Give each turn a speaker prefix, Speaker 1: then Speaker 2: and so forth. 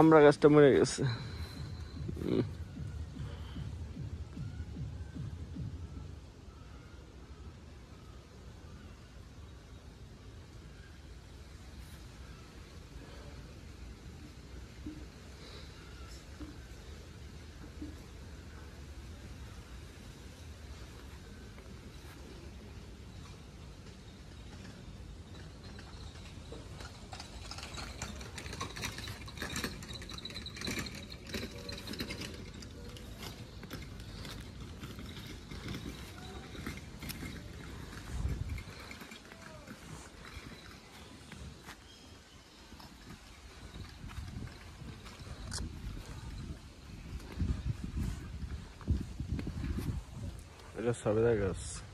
Speaker 1: আমরা গাছটা মরে গেছে
Speaker 2: Olha só, Vedagas.